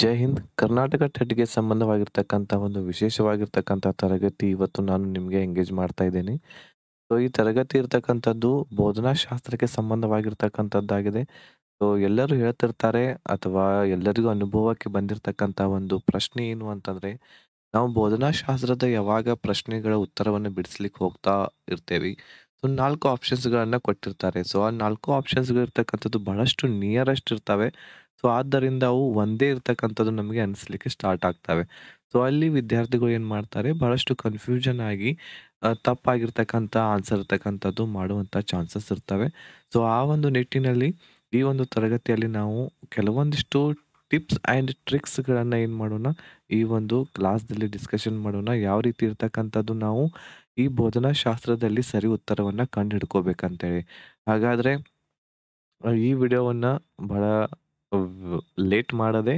ಜೈ ಹಿಂದ್ ಕರ್ನಾಟಕ ಟೆಟ್ಗೆ ಸಂಬಂಧವಾಗಿರ್ತಕ್ಕಂಥ ಒಂದು ವಿಶೇಷವಾಗಿರ್ತಕ್ಕಂಥ ತರಗತಿ ಇವತ್ತು ನಾನು ನಿಮಗೆ ಎಂಗೇಜ್ ಮಾಡ್ತಾ ಇದ್ದೀನಿ ಸೊ ಈ ತರಗತಿ ಇರ್ತಕ್ಕಂಥದ್ದು ಬೋಧನಾ ಶಾಸ್ತ್ರಕ್ಕೆ ಸಂಬಂಧವಾಗಿರ್ತಕ್ಕಂಥದ್ದಾಗಿದೆ ಸೊ ಎಲ್ಲರೂ ಹೇಳ್ತಿರ್ತಾರೆ ಅಥವಾ ಎಲ್ಲರಿಗೂ ಅನುಭವಕ್ಕೆ ಬಂದಿರತಕ್ಕಂಥ ಒಂದು ಪ್ರಶ್ನೆ ಏನು ಅಂತಂದ್ರೆ ನಾವು ಬೋಧನಾ ಶಾಸ್ತ್ರದ ಯಾವಾಗ ಪ್ರಶ್ನೆಗಳ ಉತ್ತರವನ್ನು ಬಿಡಿಸ್ಲಿಕ್ಕೆ ಹೋಗ್ತಾ ಇರ್ತೇವೆ ಸೊ ನಾಲ್ಕು ಆಪ್ಷನ್ಸ್ಗಳನ್ನು ಕೊಟ್ಟಿರ್ತಾರೆ ಸೊ ಆ ನಾಲ್ಕು ಆಪ್ಷನ್ಸ್ಗಳಿರ್ತಕ್ಕಂಥದ್ದು ಬಹಳಷ್ಟು ನಿಯರೆಸ್ಟ್ ಇರ್ತವೆ ಸೊ ಆದ್ದರಿಂದ ಅವು ಒಂದೇ ಇರ್ತಕ್ಕಂಥದ್ದು ನಮಗೆ ಅನಿಸ್ಲಿಕ್ಕೆ ಸ್ಟಾರ್ಟ್ ಆಗ್ತವೆ ಸೊ ಅಲ್ಲಿ ವಿದ್ಯಾರ್ಥಿಗಳು ಏನು ಮಾಡ್ತಾರೆ ಬಹಳಷ್ಟು ಕನ್ಫ್ಯೂಷನ್ ಆಗಿ ತಪ್ಪಾಗಿರ್ತಕ್ಕಂಥ ಆನ್ಸರ್ ಇರ್ತಕ್ಕಂಥದ್ದು ಮಾಡುವಂಥ ಚಾನ್ಸಸ್ ಇರ್ತವೆ ಸೊ ಆ ಒಂದು ನಿಟ್ಟಿನಲ್ಲಿ ಈ ಒಂದು ತರಗತಿಯಲ್ಲಿ ನಾವು ಕೆಲವೊಂದಿಷ್ಟು ಟಿಪ್ಸ್ ಆ್ಯಂಡ್ ಟ್ರಿಕ್ಸ್ಗಳನ್ನು ಏನು ಮಾಡೋಣ ಈ ಒಂದು ಕ್ಲಾಸ್ದಲ್ಲಿ ಡಿಸ್ಕಷನ್ ಮಾಡೋಣ ಯಾವ ರೀತಿ ಇರ್ತಕ್ಕಂಥದ್ದು ನಾವು ಈ ಬೋಧನಾ ಶಾಸ್ತ್ರದಲ್ಲಿ ಸರಿ ಉತ್ತರವನ್ನು ಕಂಡು ಹಾಗಾದರೆ ಈ ವಿಡಿಯೋವನ್ನು ಭಾಳ ಲೇಟ್ ಮಾಡದೆ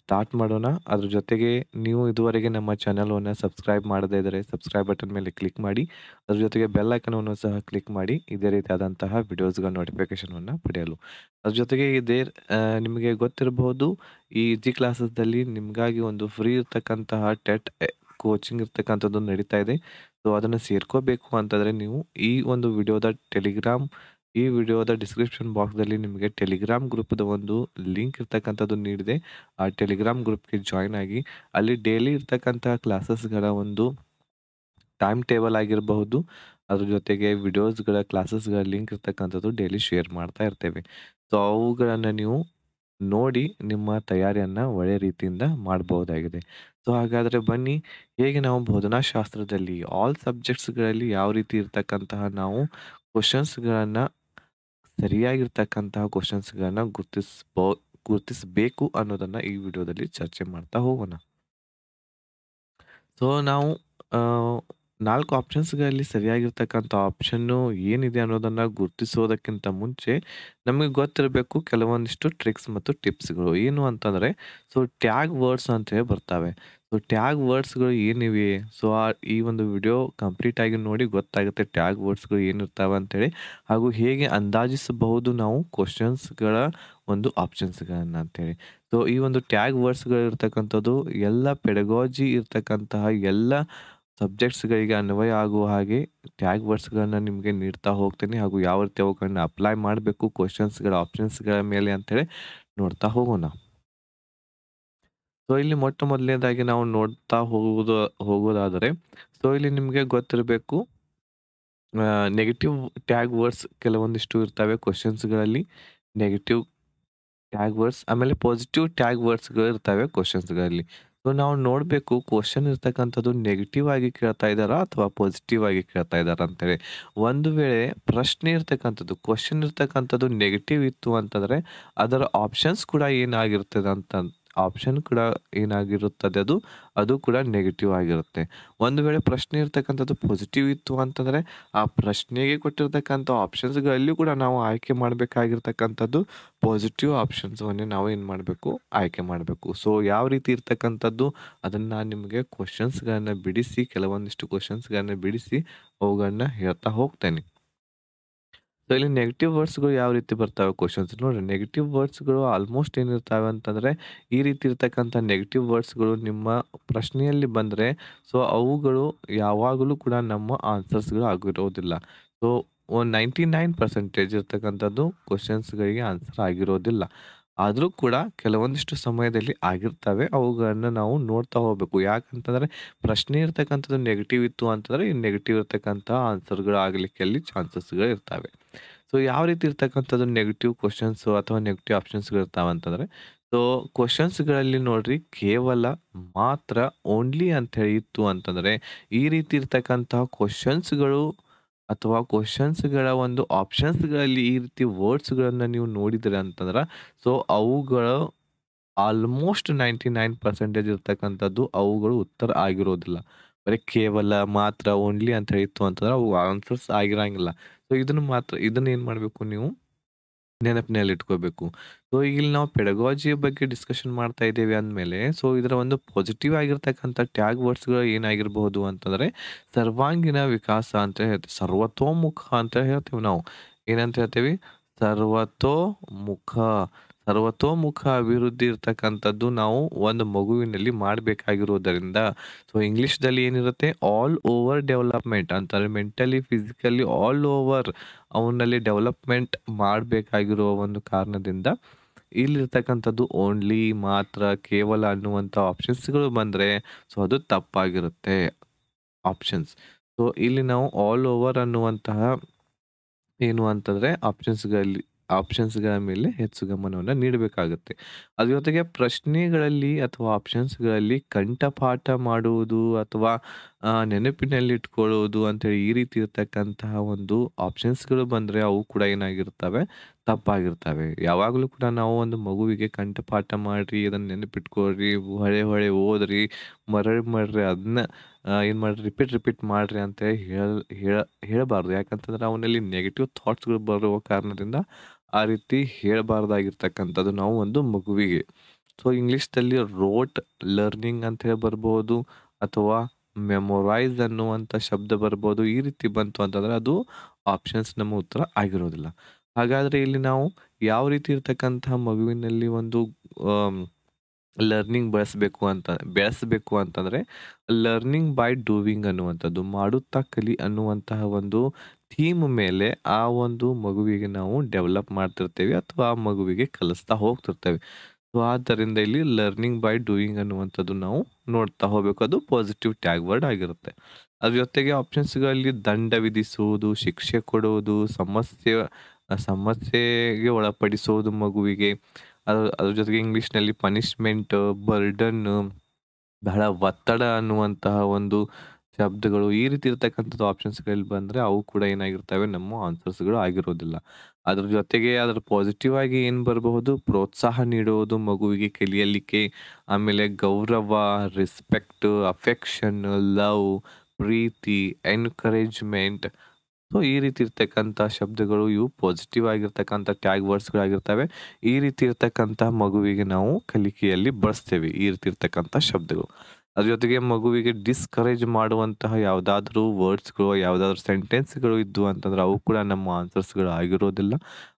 ಸ್ಟಾರ್ಟ್ ಮಾಡೋಣ ಅದ್ರ ಜೊತೆಗೆ ನೀವು ಇದುವರೆಗೆ ನಮ್ಮ ಚಾನಲನ್ನು ಸಬ್ಸ್ಕ್ರೈಬ್ ಮಾಡದೇ ಇದ್ದರೆ ಸಬ್ಸ್ಕ್ರೈಬ್ ಬಟನ್ ಮೇಲೆ ಕ್ಲಿಕ್ ಮಾಡಿ ಅದ್ರ ಜೊತೆಗೆ ಬೆಲ್ ಅನ್ನು ಸಹ ಕ್ಲಿಕ್ ಮಾಡಿ ಇದೇ ರೀತಿಯಾದಂತಹ ವಿಡಿಯೋಸ್ಗಳ ನೋಟಿಫಿಕೇಷನನ್ನು ಪಡೆಯಲು ಅದ್ರ ಜೊತೆಗೆ ಇದೇ ನಿಮಗೆ ಗೊತ್ತಿರಬಹುದು ಈ ಜಿ ಕ್ಲಾಸಸ್ದಲ್ಲಿ ನಿಮಗಾಗಿ ಒಂದು ಫ್ರೀ ಇರ್ತಕ್ಕಂತಹ ಟೆಟ್ ಕೋಚಿಂಗ್ ಇರ್ತಕ್ಕಂಥದ್ದು ನಡೀತಾ ಇದೆ ಸೊ ಅದನ್ನು ಸೇರ್ಕೋಬೇಕು ಅಂತಂದರೆ ನೀವು ಈ ಒಂದು ವಿಡಿಯೋದ ಟೆಲಿಗ್ರಾಮ್ ಈ ವಿಡಿಯೋದ ಡಿಸ್ಕ್ರಿಪ್ಷನ್ ಬಾಕ್ಸ್ದಲ್ಲಿ ನಿಮಗೆ ಟೆಲಿಗ್ರಾಮ್ ಗ್ರೂಪ್ದ ಒಂದು ಲಿಂಕ್ ಇರ್ತಕ್ಕಂಥದ್ದು ನೀಡಿದೆ ಆ ಟೆಲಿಗ್ರಾಮ್ ಗ್ರೂಪ್ಗೆ ಜಾಯ್ನ್ ಆಗಿ ಅಲ್ಲಿ ಡೈಲಿ ಇರ್ತಕ್ಕಂಥ ಕ್ಲಾಸಸ್ಗಳ ಒಂದು ಟೈಮ್ ಟೇಬಲ್ ಆಗಿರಬಹುದು ಅದ್ರ ಜೊತೆಗೆ ವಿಡಿಯೋಸ್ಗಳ ಕ್ಲಾಸಸ್ಗಳ ಲಿಂಕ್ ಇರ್ತಕ್ಕಂಥದ್ದು ಡೈಲಿ ಶೇರ್ ಮಾಡ್ತಾ ಇರ್ತೇವೆ ಸೊ ಅವುಗಳನ್ನು ನೀವು ನೋಡಿ ನಿಮ್ಮ ತಯಾರಿಯನ್ನು ಒಳ್ಳೆಯ ರೀತಿಯಿಂದ ಮಾಡಬಹುದಾಗಿದೆ ಸೊ ಹಾಗಾದರೆ ಬನ್ನಿ ಹೇಗೆ ನಾವು ಬೋಧನಾಶಾಸ್ತ್ರದಲ್ಲಿ ಆಲ್ ಸಬ್ಜೆಕ್ಟ್ಸ್ಗಳಲ್ಲಿ ಯಾವ ರೀತಿ ಇರ್ತಕ್ಕಂತಹ ನಾವು ಕ್ವಶನ್ಸ್ಗಳನ್ನು ಸರಿಯಾಗಿರ್ತಕ್ಕಂತಹ ಕ್ವಶನ್ಸ್ಗಳನ್ನ ಗುರ್ತಿಸ್ಬೋ ಗುರುತಿಸಬೇಕು ಅನ್ನೋದನ್ನ ಈ ವಿಡಿಯೋದಲ್ಲಿ ಚರ್ಚೆ ಮಾಡ್ತಾ ಹೋಗೋಣ ಸೊ ನಾವು ನಾಲ್ಕು ಆಪ್ಷನ್ಸ್‌ಗಳಲ್ಲಿ ಸರಿಯಾಗಿರ್ತಕ್ಕಂಥ ಆಪ್ಷನ್ನು ಏನಿದೆ ಅನ್ನೋದನ್ನ ಗುರುತಿಸೋದಕ್ಕಿಂತ ಮುಂಚೆ ನಮಗೆ ಗೊತ್ತಿರಬೇಕು ಕೆಲವೊಂದಿಷ್ಟು ಟ್ರಿಕ್ಸ್ ಮತ್ತು ಟಿಪ್ಸ್‌ಗಳು. ಏನು ಅಂತಂದರೆ ಸೊ ಟ್ಯಾಗ್ ವರ್ಡ್ಸ್ ಅಂತೇಳಿ ಬರ್ತವೆ ಸೊ ಟ್ಯಾಗ್ ವರ್ಡ್ಸ್‌ಗಳು ಏನಿವೆ? ಸೊ ಆ ಈ ಒಂದು ವಿಡಿಯೋ ಕಂಪ್ಲೀಟ್ ಆಗಿ ನೋಡಿ ಗೊತ್ತಾಗುತ್ತೆ ಟ್ಯಾಗ್ ವರ್ಡ್ಸ್‌ಗಳು ಏನಿರ್ತಾವೆ ಅಂತೇಳಿ. ಹಾಗೂ ಹೇಗೆ ಅಂದಾಜಿಸಬಹುದು ನಾವು ಕ್ವಶನ್ಸ್ಗಳ ಒಂದು ಆಪ್ಷನ್ಸ್ಗಳನ್ನು ಅಂತೇಳಿ. ಸೊ ಈ ಒಂದು ಟ್ಯಾಗ್ ವರ್ಡ್ಸ್ಗಳಿರ್ತಕ್ಕಂಥದ್ದು ಎಲ್ಲ ಪೆಡಗಾಜಿ ಇರ್ತಕ್ಕಂತಹ ಎಲ್ಲ ಸಬ್ಜೆಕ್ಟ್ಸ್ಗಳಿಗೆ ಅನ್ವಯ ಆಗುವ ಹಾಗೆ ಟ್ಯಾಗ್ ವರ್ಡ್ಸ್ಗಳನ್ನು ನಿಮಗೆ ನೀಡ್ತಾ ಹೋಗ್ತೀನಿ ಹಾಗೂ ಯಾವ ರೀತಿ ಅವುಗಳನ್ನ ಅಪ್ಲೈ ಮಾಡಬೇಕು ಕ್ವಶನ್ಸ್ಗಳ ಆಪ್ಷನ್ಸ್ಗಳ ಮೇಲೆ ಅಂತೇಳಿ ನೋಡ್ತಾ ಹೋಗೋಣ ಸೊ ಇಲ್ಲಿ ಮೊಟ್ಟ ಮೊದಲನೇದಾಗಿ ನಾವು ನೋಡ್ತಾ ಹೋಗುವುದು ಹೋಗೋದಾದರೆ ಸೊ ಇಲ್ಲಿ ನಿಮಗೆ ಗೊತ್ತಿರಬೇಕು ನೆಗೆಟಿವ್ ಟ್ಯಾಗ್ ವರ್ಡ್ಸ್ ಕೆಲವೊಂದಿಷ್ಟು ಇರ್ತವೆ ಕ್ವಶನ್ಸ್ಗಳಲ್ಲಿ ನೆಗೆಟಿವ್ ಟ್ಯಾಗ್ ವರ್ಡ್ಸ್ ಆಮೇಲೆ ಪಾಸಿಟಿವ್ ಟ್ಯಾಗ್ ವರ್ಡ್ಸ್ಗಳು ಇರ್ತವೆ ಕ್ವಶನ್ಸ್ಗಳಲ್ಲಿ ಸೊ ನಾವು ನೋಡಬೇಕು ಕ್ವಶನ್ ಇರ್ತಕ್ಕಂಥದ್ದು ನೆಗೆಟಿವ್ ಆಗಿ ಕೇಳ್ತಾ ಇದ್ದಾರಾ ಅಥವಾ ಪಾಸಿಟಿವ್ ಆಗಿ ಕೇಳ್ತಾ ಇದ್ದಾರಾ ಅಂತೇಳಿ ಒಂದು ವೇಳೆ ಪ್ರಶ್ನೆ ಇರ್ತಕ್ಕಂಥದ್ದು ಕ್ವಶನ್ ಇರ್ತಕ್ಕಂಥದ್ದು ನೆಗೆಟಿವ್ ಇತ್ತು ಅಂತಂದರೆ ಅದರ ಆಪ್ಷನ್ಸ್ ಕೂಡ ಏನಾಗಿರ್ತದೆ ಅಂತ ಆಪ್ಷನ್ ಕೂಡ ಏನಾಗಿರುತ್ತದೆ ಅದು ಅದು ಕೂಡ ನೆಗೆಟಿವ್ ಆಗಿರುತ್ತೆ ಒಂದು ವೇಳೆ ಪ್ರಶ್ನೆ ಇರ್ತಕ್ಕಂಥದ್ದು ಪಾಸಿಟಿವ್ ಇತ್ತು ಅಂತಂದರೆ ಆ ಪ್ರಶ್ನೆಗೆ ಕೊಟ್ಟಿರ್ತಕ್ಕಂಥ ಆಪ್ಷನ್ಸ್ಗಳಲ್ಲಿ ಕೂಡ ನಾವು ಆಯ್ಕೆ ಮಾಡಬೇಕಾಗಿರ್ತಕ್ಕಂಥದ್ದು ಪಾಸಿಟಿವ್ ಆಪ್ಷನ್ಸನ್ನೇ ನಾವು ಏನು ಮಾಡಬೇಕು ಆಯ್ಕೆ ಮಾಡಬೇಕು ಸೊ ಯಾವ ರೀತಿ ಇರ್ತಕ್ಕಂಥದ್ದು ಅದನ್ನು ನಾನು ನಿಮಗೆ ಕ್ವಶನ್ಸ್ಗಳನ್ನು ಬಿಡಿಸಿ ಕೆಲವೊಂದಿಷ್ಟು ಕ್ವಶನ್ಸ್ಗಳನ್ನು ಬಿಡಿಸಿ ಅವುಗಳನ್ನ ಹೇಳ್ತಾ ಹೋಗ್ತೇನೆ ಸೊ ಇಲ್ಲಿ ನೆಗೆಟಿವ್ ವರ್ಡ್ಸ್ಗಳು ಯಾವ ರೀತಿ ಬರ್ತಾವೆ ಕ್ವಶನ್ಸ್ ನೋಡಿರಿ ನೆಗೆಟಿವ್ ವರ್ಡ್ಸ್ಗಳು ಆಲ್ಮೋಸ್ಟ್ ಏನಿರ್ತಾವೆ ಅಂತಂದರೆ ಈ ರೀತಿ ಇರ್ತಕ್ಕಂಥ ನೆಗೆಟಿವ್ ವರ್ಡ್ಸ್ಗಳು ನಿಮ್ಮ ಪ್ರಶ್ನೆಯಲ್ಲಿ ಬಂದರೆ ಸೊ ಅವುಗಳು ಯಾವಾಗಲೂ ಕೂಡ ನಮ್ಮ ಆನ್ಸರ್ಸ್ಗಳು ಆಗಿರೋದಿಲ್ಲ ಸೊ ನೈಂಟಿ ನೈನ್ ಪರ್ಸೆಂಟೇಜ್ ಇರ್ತಕ್ಕಂಥದ್ದು ಕ್ವಶನ್ಸ್ಗಳಿಗೆ ಆನ್ಸರ್ ಆಗಿರೋದಿಲ್ಲ ಆದರೂ ಕೂಡ ಕೆಲವೊಂದಿಷ್ಟು ಸಮಯದಲ್ಲಿ ಆಗಿರ್ತವೆ ಅವುಗಳನ್ನು ನಾವು ನೋಡ್ತಾ ಹೋಗಬೇಕು ಯಾಕಂತಂದರೆ ಪ್ರಶ್ನೆ ಇರ್ತಕ್ಕಂಥದ್ದು ನೆಗೆಟಿವ್ ಇತ್ತು ಅಂತಂದರೆ ಈ ನೆಗೆಟಿವ್ ಇರ್ತಕ್ಕಂಥ ಆನ್ಸರ್ಗಳು ಆಗಲಿಕ್ಕೆ ಅಲ್ಲಿ ಚಾನ್ಸಸ್ಗಳು ಇರ್ತವೆ ಸೊ ಯಾವ ರೀತಿ ಇರ್ತಕ್ಕಂಥದ್ದು ನೆಗೆಟಿವ್ ಕ್ವಶನ್ಸ್ ಅಥವಾ ನೆಗೆಟಿವ್ ಆಪ್ಷನ್ಸ್ಗಳು ಅಂತಂದರೆ ಸೊ ಕ್ವಶನ್ಸ್ಗಳಲ್ಲಿ ನೋಡ್ರಿ ಕೇವಲ ಮಾತ್ರ ಓನ್ಲಿ ಅಂತ ಹೇಳಿತ್ತು ಇತ್ತು ಅಂತಂದರೆ ಈ ರೀತಿ ಇರ್ತಕ್ಕಂತಹ ಕ್ವಶನ್ಸ್ಗಳು ಅಥವಾ ಕ್ವಶನ್ಸ್ಗಳ ಒಂದು ಆಪ್ಷನ್ಸ್ಗಳಲ್ಲಿ ಈ ರೀತಿ ವರ್ಡ್ಸ್ಗಳನ್ನು ನೀವು ನೋಡಿದರೆ ಅಂತಂದ್ರೆ ಸೊ ಅವುಗಳು ಆಲ್ಮೋಸ್ಟ್ ನೈಂಟಿ ನೈನ್ ಪರ್ಸೆಂಟೇಜ್ ಇರ್ತಕ್ಕಂಥದ್ದು ಅವುಗಳು ಉತ್ತರ ಆಗಿರೋದಿಲ್ಲ ಬರೀ ಕೇವಲ ಮಾತ್ರ ಓನ್ಲಿ ಅಂತ ಹೇಳಿತ್ತು ಅಂತಂದ್ರೆ ಅವು ಆನ್ಸರ್ಸ್ ಆಗಿರಂಗಿಲ್ಲ ಸೊ ಇದನ್ನು ಮಾತ್ರ ಇದನ್ನ ಏನು ಮಾಡಬೇಕು ನೀವು ನೆನಪಿನಲ್ಲಿ ಇಟ್ಕೋಬೇಕು ಸೊ ಇಲ್ಲಿ ನಾವು ಪೆಡಗಾಜಿ ಬಗ್ಗೆ ಡಿಸ್ಕಷನ್ ಮಾಡ್ತಾ ಇದ್ದೇವೆ ಅಂದಮೇಲೆ ಸೊ ಇದರ ಒಂದು ಪಾಸಿಟಿವ್ ಆಗಿರ್ತಕ್ಕಂಥ ಟ್ಯಾಗ್ ವರ್ಡ್ಸ್ಗಳು ಏನಾಗಿರ್ಬೋದು ಅಂತಂದರೆ ಸರ್ವಾಂಗೀಣ ವಿಕಾಸ ಅಂತ ಹೇಳ್ತೀವಿ ಸರ್ವತೋಮುಖ ಅಂತ ಹೇಳ್ತೀವಿ ನಾವು ಏನಂತ ಹೇಳ್ತೀವಿ ಸರ್ವತೋಮುಖ ಸರ್ವತೋಮುಖ ಅಭಿವೃದ್ಧಿ ಇರ್ತಕ್ಕಂಥದ್ದು ನಾವು ಒಂದು ಮಗುವಿನಲ್ಲಿ ಮಾಡಬೇಕಾಗಿರುವುದರಿಂದ ಸೊ ಇಂಗ್ಲೀಷ್ದಲ್ಲಿ ಏನಿರುತ್ತೆ ಆಲ್ ಓವರ್ ಡೆವಲಪ್ಮೆಂಟ್ ಅಂತಾರೆ ಮೆಂಟಲಿ ಫಿಸಿಕಲಿ ಆಲ್ ಓವರ್ ಅವನಲ್ಲಿ ಡೆವಲಪ್ಮೆಂಟ್ ಮಾಡಬೇಕಾಗಿರುವ ಒಂದು ಕಾರಣದಿಂದ ಇಲ್ಲಿರ್ತಕ್ಕಂಥದ್ದು ಓನ್ಲಿ ಮಾತ್ರ ಕೇವಲ ಅನ್ನುವಂಥ ಆಪ್ಷನ್ಸ್ಗಳು ಬಂದರೆ ಸೊ ಅದು ತಪ್ಪಾಗಿರುತ್ತೆ ಆಪ್ಷನ್ಸ್ ಸೊ ಇಲ್ಲಿ ನಾವು ಆಲ್ ಓವರ್ ಅನ್ನುವಂತಹ ಏನು ಅಂತಂದರೆ ಆಪ್ಷನ್ಸ್ಗಳಲ್ಲಿ ಆಪ್ಷನ್ಸ್ಗಳ ಮೇಲೆ ಹೆಚ್ಚು ಗಮನವನ್ನು ನೀಡಬೇಕಾಗುತ್ತೆ ಅದ್ರ ಜೊತೆಗೆ ಪ್ರಶ್ನೆಗಳಲ್ಲಿ ಅಥವಾ ಆಪ್ಷನ್ಸ್ಗಳಲ್ಲಿ ಕಂಠಪಾಠ ಮಾಡುವುದು ಅಥವಾ ನೆನಪಿನಲ್ಲಿಟ್ಕೊಳ್ಳುವುದು ಅಂತೇಳಿ ಈ ರೀತಿ ಇರತಕ್ಕಂತಹ ಒಂದು ಆಪ್ಷನ್ಸ್ಗಳು ಬಂದರೆ ಅವು ಕೂಡ ಏನಾಗಿರ್ತವೆ ತಪ್ಪಾಗಿರ್ತವೆ ಯಾವಾಗಲೂ ಕೂಡ ನಾವು ಒಂದು ಮಗುವಿಗೆ ಕಂಠಪಾಠ ಮಾಡಿರಿ ಅದನ್ನು ನೆನಪಿಟ್ಕೊಳ್ರಿ ಹೊಳೆ ಹೊಳೆ ಓದ್ರಿ ಮರಳಿ ಮರ್ರಿ ಅದನ್ನ ಏನು ಮಾಡ್ರಿ ರಿಪೀಟ್ ರಿಪೀಟ್ ಮಾಡಿರಿ ಅಂತೇಳಿ ಹೇಳ ಹೇಳಬಾರ್ದು ಯಾಕಂತಂದ್ರೆ ಅವನಲ್ಲಿ ನೆಗೆಟಿವ್ ಥಾಟ್ಸ್ಗಳು ಬರುವ ಕಾರಣದಿಂದ ಆ ರೀತಿ ಹೇಳಬಾರ್ದಾಗಿರ್ತಕ್ಕಂಥದ್ದು ನಾವು ಒಂದು ಮಗುವಿಗೆ ಸೊ ಇಂಗ್ಲೀಷ್ದಲ್ಲಿ ರೋಟ್ ಲರ್ನಿಂಗ್ ಅಂತ ಹೇಳಿ ಬರ್ಬೋದು ಅಥವಾ ಮೆಮೊರೈಸ್ ಅನ್ನುವಂಥ ಶಬ್ದ ಬರ್ಬೋದು ಈ ರೀತಿ ಬಂತು ಅಂತಂದರೆ ಅದು ಆಪ್ಷನ್ಸ್ ನಮ್ಮ ಉತ್ತರ ಆಗಿರೋದಿಲ್ಲ ಹಾಗಾದರೆ ಇಲ್ಲಿ ನಾವು ಯಾವ ರೀತಿ ಇರ್ತಕ್ಕಂತಹ ಮಗುವಿನಲ್ಲಿ ಒಂದು ಲರ್ನಿಂಗ್ ಬಳಸಬೇಕು ಅಂತ ಬೆಳೆಸಬೇಕು ಅಂತಂದರೆ ಲರ್ನಿಂಗ್ ಬೈ ಡೂವಿಂಗ್ ಅನ್ನುವಂಥದ್ದು ಮಾಡುತ್ತಾ ಕಲಿ ಅನ್ನುವಂತಹ ಒಂದು ಥೀಮ್ ಮೇಲೆ ಆ ಒಂದು ಮಗುವಿಗೆ ನಾವು ಡೆವಲಪ್ ಮಾಡ್ತಿರ್ತೇವೆ ಅಥವಾ ಆ ಮಗುವಿಗೆ ಕಲಿಸ್ತಾ ಹೋಗ್ತಿರ್ತೇವೆ ಸೊ ಆದ್ದರಿಂದ ಇಲ್ಲಿ ಲರ್ನಿಂಗ್ ಬೈ ಡೂಯಿಂಗ್ ಅನ್ನುವಂಥದ್ದು ನಾವು ನೋಡ್ತಾ ಹೋಗಬೇಕು ಅದು ಪಾಸಿಟಿವ್ ಟ್ಯಾಗ್ ವರ್ಡ್ ಆಗಿರುತ್ತೆ ಅದ್ರ ಜೊತೆಗೆ ಆಪ್ಷನ್ಸ್ಗಳಲ್ಲಿ ದಂಡ ವಿಧಿಸುವುದು ಶಿಕ್ಷೆ ಕೊಡುವುದು ಸಮಸ್ಯೆ ಸಮಸ್ಯೆಗೆ ಒಳಪಡಿಸೋದು ಮಗುವಿಗೆ ಅದು ಅದ್ರ ಜೊತೆಗೆ ಇಂಗ್ಲೀಷ್ನಲ್ಲಿ ಪನಿಷ್ಮೆಂಟ್ ಬರ್ಡನ್ ಬಹಳ ಒತ್ತಡ ಅನ್ನುವಂತಹ ಒಂದು ಶಬ್ದಗಳು ಈ ರೀತಿ ಇರ್ತಕ್ಕಂಥದ್ದು ಆಪ್ಷನ್ಸ್ಗಳಲ್ಲಿ ಬಂದರೆ ಅವು ಕೂಡ ಏನಾಗಿರ್ತವೆ ನಮ್ಮ ಆನ್ಸರ್ಸ್ಗಳು ಆಗಿರೋದಿಲ್ಲ ಅದ್ರ ಜೊತೆಗೆ ಅದ್ರ ಪಾಸಿಟಿವ್ ಆಗಿ ಏನು ಬರಬಹುದು ಪ್ರೋತ್ಸಾಹ ನೀಡುವುದು ಮಗುವಿಗೆ ಕಲಿಯಲಿಕ್ಕೆ ಆಮೇಲೆ ಗೌರವ ರೆಸ್ಪೆಕ್ಟ್ ಅಫೆಕ್ಷನ್ ಲವ್ ಪ್ರೀತಿ ಎನ್ಕರೇಜ್ಮೆಂಟ್ ಸೊ ಈ ರೀತಿ ಇರ್ತಕ್ಕಂಥ ಶಬ್ದಗಳು ಇವು ಪಾಸಿಟಿವ್ ಆಗಿರ್ತಕ್ಕಂಥ ಟ್ಯಾಗ್ ವರ್ಡ್ಸ್ಗಳಾಗಿರ್ತವೆ ಈ ರೀತಿ ಇರ್ತಕ್ಕಂಥ ಮಗುವಿಗೆ ನಾವು ಕಲಿಕೆಯಲ್ಲಿ ಬಳಸ್ತೇವೆ ಈ ರೀತಿ ಇರ್ತಕ್ಕಂಥ ಶಬ್ದಗಳು ಅದ್ರ ಜೊತೆಗೆ ಮಗುವಿಗೆ ಡಿಸ್ಕರೇಜ್ ಮಾಡುವಂತಹ ಯಾವುದಾದ್ರೂ ವರ್ಡ್ಸ್ಗಳು ಯಾವುದಾದ್ರೂ ಸೆಂಟೆನ್ಸ್ಗಳು ಇದ್ದು ಅಂತಂದ್ರೆ ಅವು ಕೂಡ ನಮ್ಮ ಆನ್ಸರ್ಸ್ಗಳು ಆಗಿರೋದಿಲ್ಲ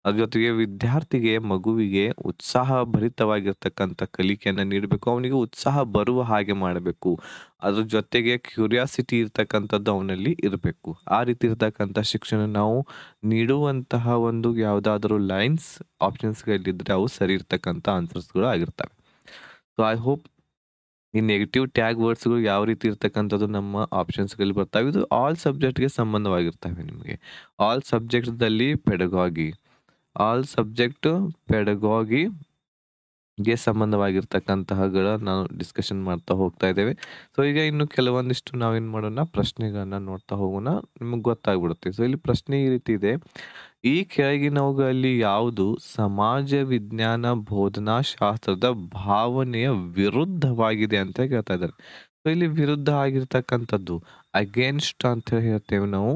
ಅದ್ರ ಜೊತೆಗೆ ವಿದ್ಯಾರ್ಥಿಗೆ ಮಗುವಿಗೆ ಉತ್ಸಾಹ ಭರಿತವಾಗಿರ್ತಕ್ಕಂಥ ಕಲಿಕೆಯನ್ನು ನೀಡಬೇಕು ಅವನಿಗೆ ಉತ್ಸಾಹ ಬರುವ ಹಾಗೆ ಮಾಡಬೇಕು ಅದ್ರ ಜೊತೆಗೆ ಕ್ಯೂರಿಯಾಸಿಟಿ ಇರ್ತಕ್ಕಂಥದ್ದು ಅವನಲ್ಲಿ ಇರಬೇಕು ಆ ರೀತಿ ಇರ್ತಕ್ಕಂಥ ಶಿಕ್ಷಣ ನಾವು ನೀಡುವಂತಹ ಒಂದು ಯಾವುದಾದ್ರೂ ಲೈನ್ಸ್ ಆಪ್ಷನ್ಸ್ಗಳಿದ್ದರೆ ಅವು ಸರಿ ಇರ್ತಕ್ಕಂಥ ಆನ್ಸರ್ಸ್ಗಳು ಆಗಿರ್ತವೆ ಸೊ ಐ ಹೋಪ್ ಈ ನೆಗೆಟಿವ್ ಟ್ಯಾಗ್ ವರ್ಡ್ಸ್ಗಳು ಯಾವ ರೀತಿ ಇರ್ತಕ್ಕಂಥದ್ದು ನಮ್ಮ ಆಪ್ಷನ್ಸ್ಗಳಲ್ಲಿ ಬರ್ತಾವೆ ಇದು ಆಲ್ ಸಬ್ಜೆಕ್ಟ್ಗೆ ಸಂಬಂಧವಾಗಿರ್ತವೆ ನಿಮಗೆ ಆಲ್ ಸಬ್ಜೆಕ್ಟ್ದಲ್ಲಿ ಪೆಡಗಾಗಿ ಆಲ್ ಸಬ್ಜೆಕ್ಟ್ ಪೆಡಗಾಗಿ ಗೆ ಸಂಬಂಧವಾಗಿರ್ತಕ್ಕಂತಹಗಳ ನಾವು ಡಿಸ್ಕಷನ್ ಮಾಡ್ತಾ ಹೋಗ್ತಾ ಇದ್ದೇವೆ ಸೊ ಈಗ ಇನ್ನು ಕೆಲವೊಂದಿಷ್ಟು ನಾವೇನು ಮಾಡೋಣ ಪ್ರಶ್ನೆಗಳನ್ನು ನೋಡ್ತಾ ಹೋಗೋಣ ನಿಮಗೆ ಗೊತ್ತಾಗ್ಬಿಡುತ್ತೆ ಸೊ ಇಲ್ಲಿ ಪ್ರಶ್ನೆ ಈ ರೀತಿ ಇದೆ ಈ ಕೆಳಗಿನವುಗಳಲ್ಲಿ ಯಾವುದು ಸಮಾಜ ವಿಜ್ಞಾನ ಬೋಧನಾ ಶಾಸ್ತ್ರದ ಭಾವನೆಯ ವಿರುದ್ಧವಾಗಿದೆ ಅಂತ ಕೇಳ್ತಾ ಇದ್ದಾರೆ ಸೊ ಇಲ್ಲಿ ವಿರುದ್ಧ ಆಗಿರ್ತಕ್ಕಂಥದ್ದು ಅಗೇನ್ಸ್ಟ್ ಅಂತ ಹೇಳ್ತೇವೆ ನಾವು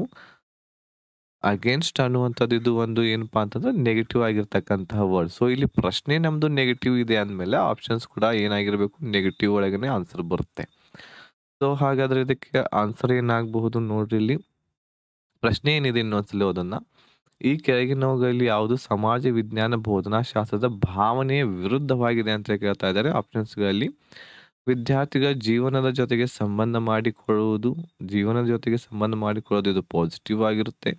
ಅಗೇನ್ಸ್ಟ್ ಅನ್ನುವಂಥದ್ದು ಇದು ಒಂದು ಏನಪ್ಪಾ ಅಂತಂದ್ರೆ ನೆಗೆಟಿವ್ ಆಗಿರ್ತಕ್ಕಂತಹ ವರ್ಡ್ ಸೊ ಇಲ್ಲಿ ಪ್ರಶ್ನೆ ನಮ್ದು ನೆಗೆಟಿವ್ ಇದೆ ಅಂದಮೇಲೆ ಆಪ್ಷನ್ಸ್ ಕೂಡ ಏನಾಗಿರ್ಬೇಕು ನೆಗೆಟಿವ್ ಒಳಗನೆ ಆನ್ಸರ್ ಬರುತ್ತೆ ಸೊ ಹಾಗಾದ್ರೆ ಇದಕ್ಕೆ ಆನ್ಸರ್ ಏನಾಗಬಹುದು ನೋಡ್ರಿ ಇಲ್ಲಿ ಪ್ರಶ್ನೆ ಏನಿದೆ ಇನ್ನೊಂದ್ಸಲಿ ಅದನ್ನ ಈ ಕೆಳಗಿನವುಗಳಲ್ಲಿ ಯಾವುದು ಸಮಾಜ ವಿಜ್ಞಾನ ಬೋಧನಾಶಾಸ್ತ್ರದ ಭಾವನೆಯ ವಿರುದ್ಧವಾಗಿದೆ ಅಂತ ಕೇಳ್ತಾ ಇದ್ದಾರೆ ಆಪ್ಷನ್ಸ್ಗಳಲ್ಲಿ ವಿದ್ಯಾರ್ಥಿಗಳ ಜೀವನದ ಜೊತೆಗೆ ಸಂಬಂಧ ಮಾಡಿಕೊಳ್ಳುವುದು ಜೀವನದ ಜೊತೆಗೆ ಸಂಬಂಧ ಮಾಡಿಕೊಳ್ಳೋದು ಇದು ಪಾಸಿಟಿವ್ ಆಗಿರುತ್ತೆ